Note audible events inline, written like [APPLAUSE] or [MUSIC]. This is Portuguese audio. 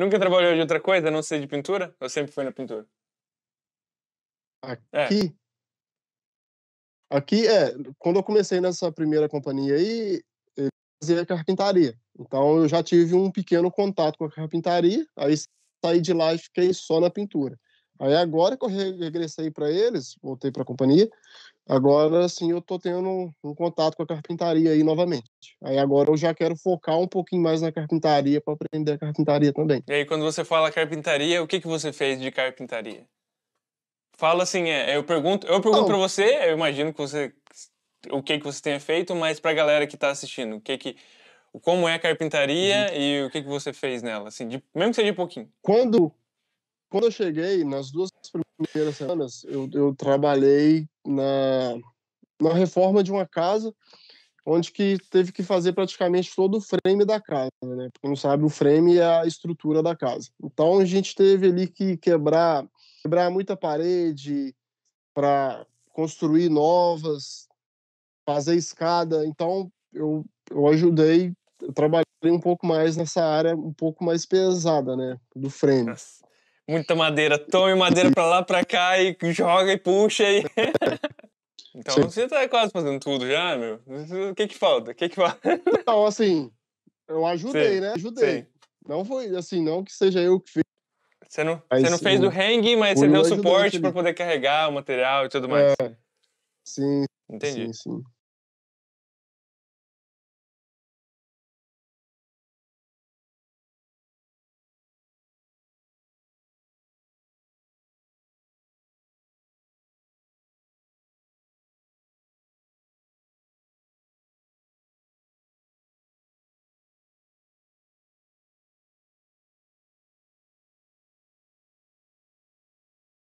Nunca trabalhou de outra coisa, não sei de pintura? Ou sempre foi na pintura? É. Aqui? É. Aqui, é. Quando eu comecei nessa primeira companhia aí, eu fazia carpintaria. Então eu já tive um pequeno contato com a carpintaria, aí saí de lá e fiquei só na pintura. Aí agora que eu regressei para eles, voltei para a companhia, Agora sim eu estou tendo um, um, contato com a carpintaria aí novamente. Aí agora eu já quero focar um pouquinho mais na carpintaria para aprender a carpintaria também. E aí quando você fala carpintaria, o que, que você fez de carpintaria? Fala assim, é, eu pergunto, eu pergunto então para você, eu imagino que você o que que você tenha feito, mas para a galera que está assistindo, o que que como é a carpintaria uhum. e o que que você fez nela, assim, de, mesmo que seja de pouquinho. Quando quando eu cheguei, nas duas primeiras semanas, eu, eu trabalhei na, na reforma de uma casa onde que teve que fazer praticamente todo o frame da casa, né? Porque não sabe, o frame é a estrutura da casa. Então a gente teve ali que quebrar, quebrar muita parede para construir novas, fazer escada. Então eu, eu ajudei, eu trabalhei um pouco mais nessa área um pouco mais pesada, né, do frame. Nossa muita madeira. Tome madeira para lá, para cá e joga e puxa aí [LAUGHS] Então Sim. você tá quase fazendo tudo já, meu. O que que falta? O que que falta? então assim, eu ajudei, Sim. né? Ajudei. Sim. Não foi assim, não que seja eu que fiz. Você não, mas, você não fez o hang, mas você deu suporte para poder carregar o material e tudo é. mais. É, sim. Entendi. Sim, sim.